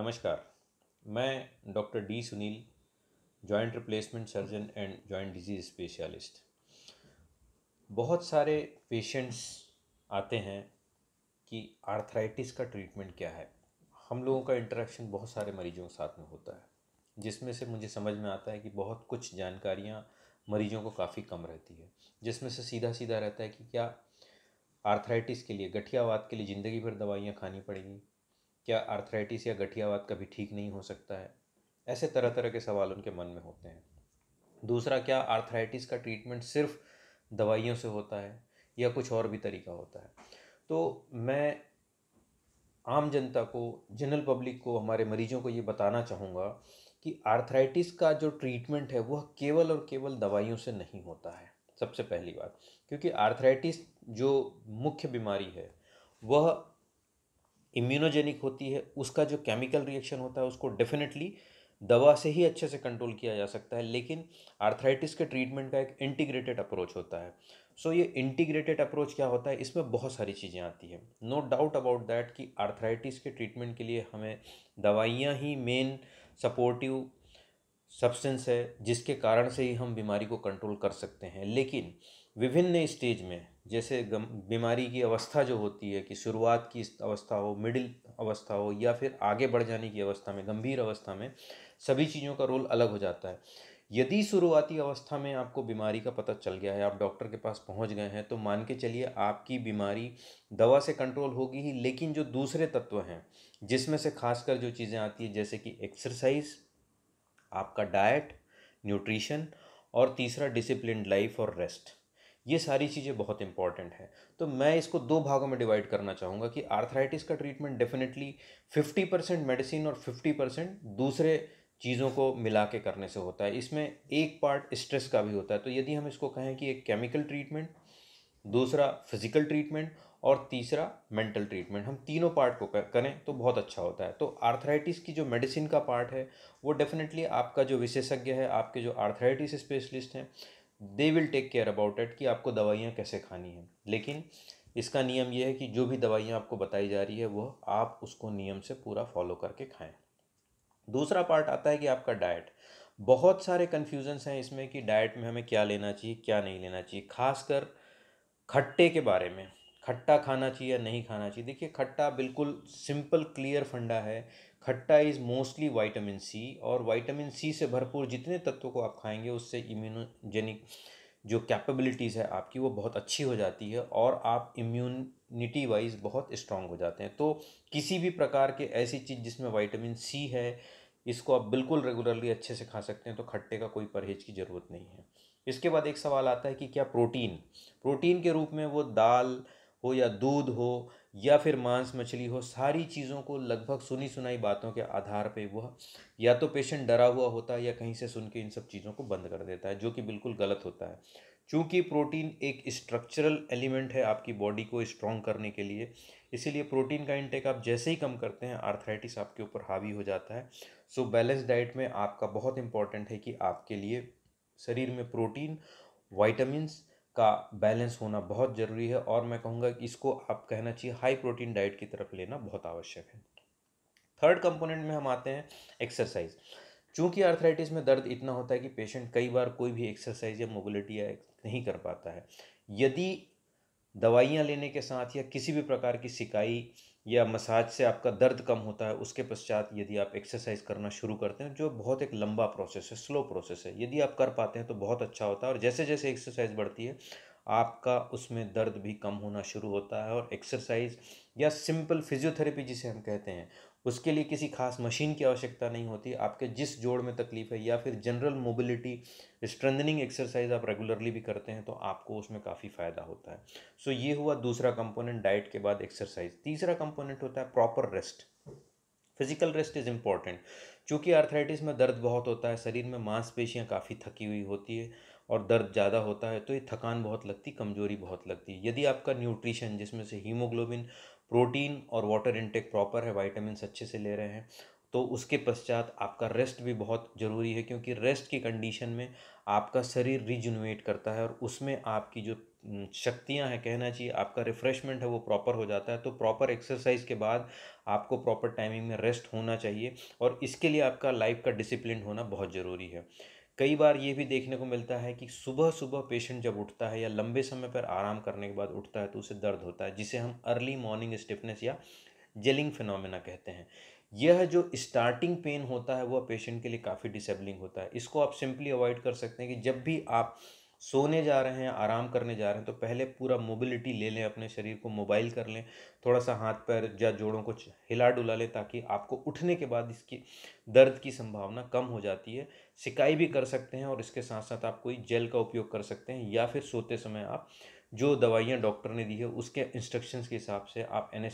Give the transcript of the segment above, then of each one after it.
नमस्कार मैं doctor D Sunil joint replacement surgeon and joint disease specialist बहुत सारे पेशेंट्स आते हैं कि आर्थराइटिस का ट्रीटमेंट क्या है हम लोगों का इंटरेक्शन बहुत सारे मरीजों के साथ में होता है जिसमें से मुझे समझ में आता है कि बहुत कुछ जानकारियाँ मरीजों को काफ़ी कम रहती है जिसमें से सीधा सीधा रहता है कि क्या आर्थराइटिस के लिए गठियावाद के लिए ज़िंदगी भर दवाइयाँ खानी पड़ेंगी क्या आर्थराइटिस या गठियावाद कभी ठीक नहीं हो सकता है ऐसे तरह तरह के सवाल उनके मन में होते हैं दूसरा क्या आर्थराइटिस का ट्रीटमेंट सिर्फ दवाइयों से होता है या कुछ और भी तरीका होता है तो मैं आम जनता को जनरल पब्लिक को हमारे मरीजों को ये बताना चाहूँगा कि आर्थराइटिस का जो ट्रीटमेंट है वह केवल और केवल दवाइयों से नहीं होता है सबसे पहली बात क्योंकि आर्थराइटिस जो मुख्य बीमारी है वह इम्यूनोजेनिक होती है उसका जो केमिकल रिएक्शन होता है उसको डेफिनेटली दवा से ही अच्छे से कंट्रोल किया जा सकता है लेकिन आर्थराइटिस के ट्रीटमेंट का एक इंटीग्रेटेड अप्रोच होता है सो so, ये इंटीग्रेटेड अप्रोच क्या होता है इसमें बहुत सारी चीज़ें आती हैं नो डाउट अबाउट दैट कि आर्थराइटिस के ट्रीटमेंट के लिए हमें दवाइयाँ ही मेन सपोर्टिव सब्सटेंस है जिसके कारण से ही हम बीमारी को कंट्रोल कर सकते हैं लेकिन विभिन्न स्टेज में जैसे गम बीमारी की अवस्था जो होती है कि शुरुआत की अवस्था हो मिडिल अवस्था हो या फिर आगे बढ़ जाने की अवस्था में गंभीर अवस्था में सभी चीज़ों का रोल अलग हो जाता है यदि शुरुआती अवस्था में आपको बीमारी का पता चल गया है आप डॉक्टर के पास पहुंच गए हैं तो मान के चलिए आपकी बीमारी दवा से कंट्रोल होगी ही लेकिन जो दूसरे तत्व हैं जिसमें से खासकर जो चीज़ें आती है जैसे कि एक्सरसाइज आपका डाइट न्यूट्रिशन और तीसरा डिसिप्लिन लाइफ और रेस्ट ये सारी चीज़ें बहुत इंपॉर्टेंट हैं तो मैं इसको दो भागों में डिवाइड करना चाहूँगा कि आर्थराइटिस का treatment definitely fifty percent medicine और फिफ्टी परसेंट दूसरे चीज़ों को मिला के करने से होता है इसमें एक पार्ट स्ट्रेस का भी होता है तो यदि हम इसको कहें कि एक केमिकल ट्रीटमेंट दूसरा फिजिकल ट्रीटमेंट और तीसरा मेंटल ट्रीटमेंट हम तीनों पार्ट को करें तो बहुत अच्छा होता है तो आर्थराइटिस की जो मेडिसिन का पार्ट है वो डेफिनेटली आपका जो विशेषज्ञ है आपके जो आर्थराइटिस स्पेशलिस्ट हैं they will take care about it कि आपको दवाइयाँ कैसे खानी हैं लेकिन इसका नियम यह है कि जो भी दवाइयाँ आपको बताई जा रही है वह आप उसको नियम से पूरा फॉलो करके खाएं दूसरा पार्ट आता है कि आपका डाइट बहुत सारे कन्फ्यूजन्स हैं इसमें कि डाइट में हमें क्या लेना चाहिए क्या नहीं लेना चाहिए खासकर खट्टे के बारे में खट्टा खाना चाहिए या नहीं खाना चाहिए देखिए खट्टा बिल्कुल सिंपल क्लियर फंडा है खट्टा इज़ मोस्टली वाइटामिन सी और वाइटामिन सी से भरपूर जितने तत्वों को आप खाएंगे उससे इम्यूनोजेनिक जो कैपेबिलिटीज़ है आपकी वो बहुत अच्छी हो जाती है और आप इम्यूनिटी वाइज बहुत स्ट्रांग हो जाते हैं तो किसी भी प्रकार के ऐसी चीज़ जिसमें वाइटामिन सी है इसको आप बिल्कुल रेगुलरली अच्छे से खा सकते हैं तो खट्टे का कोई परहेज की ज़रूरत नहीं है इसके बाद एक सवाल आता है कि क्या प्रोटीन प्रोटीन के रूप में वो दाल हो या दूध हो या फिर मांस मछली हो सारी चीज़ों को लगभग सुनी सुनाई बातों के आधार पे वह या तो पेशेंट डरा हुआ होता है या कहीं से सुन के इन सब चीज़ों को बंद कर देता है जो कि बिल्कुल गलत होता है चूँकि प्रोटीन एक स्ट्रक्चरल एलिमेंट है आपकी बॉडी को स्ट्रॉन्ग करने के लिए इसीलिए प्रोटीन का इंटेक आप जैसे ही कम करते हैं आर्थराइटिस आपके ऊपर हावी हो जाता है सो बैलेंस डाइट में आपका बहुत इंपॉर्टेंट है कि आपके लिए शरीर में प्रोटीन वाइटामस का बैलेंस होना बहुत ज़रूरी है और मैं कहूँगा कि इसको आप कहना चाहिए हाई प्रोटीन डाइट की तरफ लेना बहुत आवश्यक है थर्ड कंपोनेंट में हम आते हैं एक्सरसाइज चूँकि आर्थराइटिस में दर्द इतना होता है कि पेशेंट कई बार कोई भी एक्सरसाइज या मोबिलिटी या नहीं कर पाता है यदि दवाइयाँ लेने के साथ या किसी भी प्रकार की सिकाई या मसाज से आपका दर्द कम होता है उसके पश्चात यदि आप एक्सरसाइज करना शुरू करते हैं जो बहुत एक लंबा प्रोसेस है स्लो प्रोसेस है यदि आप कर पाते हैं तो बहुत अच्छा होता है और जैसे जैसे एक्सरसाइज बढ़ती है आपका उसमें दर्द भी कम होना शुरू होता है और एक्सरसाइज या सिंपल फिजियोथेरेपी जिसे हम कहते हैं उसके लिए किसी खास मशीन की आवश्यकता नहीं होती आपके जिस जोड़ में तकलीफ है या फिर जनरल मोबिलिटी स्ट्रेंथनिंग एक्सरसाइज आप रेगुलरली भी करते हैं तो आपको उसमें काफ़ी फ़ायदा होता है सो ये हुआ दूसरा कंपोनेंट डाइट के बाद एक्सरसाइज तीसरा कंपोनेंट होता है proper rest physical rest is important क्योंकि आर्थराइटिस में दर्द बहुत होता है शरीर में मांसपेशियाँ काफ़ी थकी हुई होती है और दर्द ज़्यादा होता है तो ये थकान बहुत लगती कमज़ोरी बहुत लगती है यदि आपका न्यूट्रिशन जिसमें से हीमोग्लोबिन प्रोटीन और वाटर इनटेक प्रॉपर है वाइटामिन अच्छे से ले रहे हैं तो उसके पश्चात आपका रेस्ट भी बहुत ज़रूरी है क्योंकि रेस्ट की कंडीशन में आपका शरीर रिजुनवेट करता है और उसमें आपकी जो शक्तियां हैं कहना चाहिए आपका रिफ़्रेशमेंट है वो प्रॉपर हो जाता है तो प्रॉपर एक्सरसाइज के बाद आपको प्रॉपर टाइमिंग में रेस्ट होना चाहिए और इसके लिए आपका लाइफ का डिसिप्लिन होना बहुत ज़रूरी है कई बार ये भी देखने को मिलता है कि सुबह सुबह पेशेंट जब उठता है या लंबे समय पर आराम करने के बाद उठता है तो उसे दर्द होता है जिसे हम अर्ली मॉर्निंग स्टिफनेस या जेलिंग फिनोमेना कहते हैं यह जो स्टार्टिंग पेन होता है वह पेशेंट के लिए काफ़ी डिसेबलिंग होता है इसको आप सिंपली अवॉइड कर सकते हैं कि जब भी आप सोने जा रहे हैं आराम करने जा रहे हैं तो पहले पूरा मोबिलिटी ले लें अपने शरीर को मोबाइल कर लें थोड़ा सा हाथ पैर या जोड़ों को हिला डुला लें ताकि आपको उठने के बाद इसकी दर्द की संभावना कम हो जाती है सिकाई भी कर सकते हैं और इसके साथ साथ आप कोई जेल का उपयोग कर सकते हैं या फिर सोते समय आप जो दवाइयाँ डॉक्टर ने दी है उसके इंस्ट्रक्शंस के हिसाब से आप एन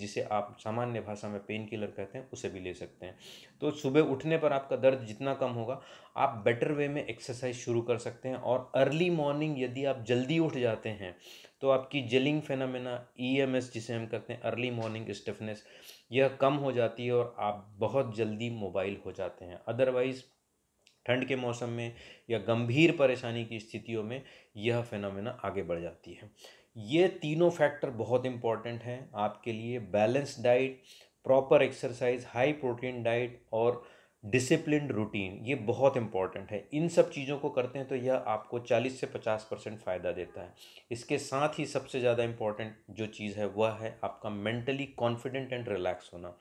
जिसे आप सामान्य भाषा में पेन किलर कहते हैं उसे भी ले सकते हैं तो सुबह उठने पर आपका दर्द जितना कम होगा आप बेटर वे में एक्सरसाइज शुरू कर सकते हैं और अर्ली मॉर्निंग यदि आप जल्दी उठ जाते हैं तो आपकी जेलिंग एम एस जिसे हम कहते हैं अर्ली मॉर्निंग स्टिफनेस यह कम हो जाती है और आप बहुत जल्दी मोबाइल हो जाते हैं अदरवाइज़ ठंड के मौसम में या गंभीर परेशानी की स्थितियों में यह फेनोमेना आगे बढ़ जाती है ये तीनों फैक्टर बहुत इंपॉर्टेंट हैं आपके लिए balance diet proper exercise high protein diet और डिसिप्लिन रूटीन ये बहुत इंपॉर्टेंट है इन सब चीज़ों को करते हैं तो यह आपको 40 से 50 परसेंट फ़ायदा देता है इसके साथ ही सबसे ज़्यादा इम्पॉर्टेंट जो चीज़ है वह है आपका मेंटली कॉन्फिडेंट एंड रिलैक्स होना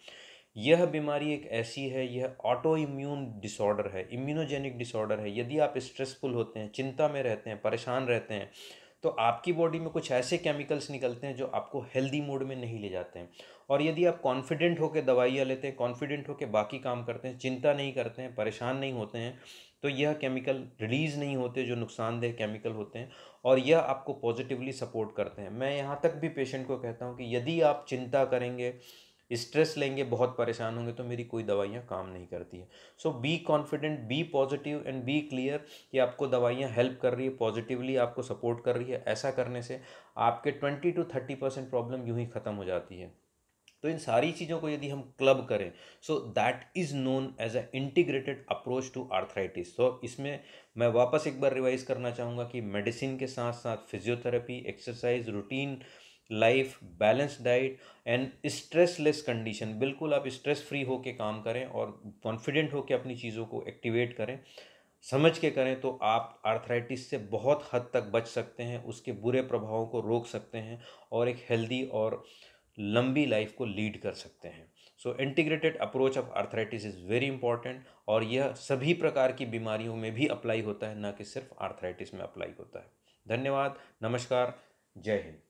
यह बीमारी एक ऐसी है यह ऑटो इम्यून डिसऑर्डर है इम्यूनोजेनिक डिसऑर्डर है यदि आप स्ट्रेसफुल होते हैं चिंता में रहते हैं परेशान रहते हैं तो आपकी बॉडी में कुछ ऐसे केमिकल्स निकलते हैं जो आपको हेल्दी मूड में नहीं ले जाते हैं और यदि आप कॉन्फिडेंट होकर दवाइयाँ लेते हैं कॉन्फिडेंट होकर बाकी काम करते हैं चिंता नहीं करते हैं परेशान नहीं होते हैं तो यह केमिकल रिलीज़ नहीं होते जो नुकसानदेह केमिकल होते हैं और यह आपको पॉजिटिवली सपोर्ट करते हैं मैं यहाँ तक भी पेशेंट को कहता हूँ कि यदि आप चिंता करेंगे स्ट्रेस लेंगे बहुत परेशान होंगे तो मेरी कोई दवाइयाँ काम नहीं करती है so be confident be positive and be clear कि आपको दवाइयाँ हेल्प कर रही है पॉजिटिवली आपको सपोर्ट कर रही है ऐसा करने से आपके twenty two thirty percent problem यूँ ही ख़त्म हो जाती है तो इन सारी चीज़ों को यदि हम क्लब करें so that is known as a integrated approach to arthritis तो इसमें मैं वापस एक बार रिवाइज़ करना चाहूँगा कि मेडिसिन के साथ साथ physiotherapy exercise routine life balance diet and stressless condition बिल्कुल आप स्ट्रेस फ्री के काम करें और कॉन्फिडेंट होकर अपनी चीज़ों को एक्टिवेट करें समझ के करें तो आप आर्थराइटिस से बहुत हद तक बच सकते हैं उसके बुरे प्रभावों को रोक सकते हैं और एक हेल्दी और लंबी लाइफ को लीड कर सकते हैं so integrated approach of arthritis is very important और यह सभी प्रकार की बीमारियों में भी अप्लाई होता है ना कि सिर्फ आर्थराइटिस में अप्लाई होता है धन्यवाद नमस्कार जय हिंद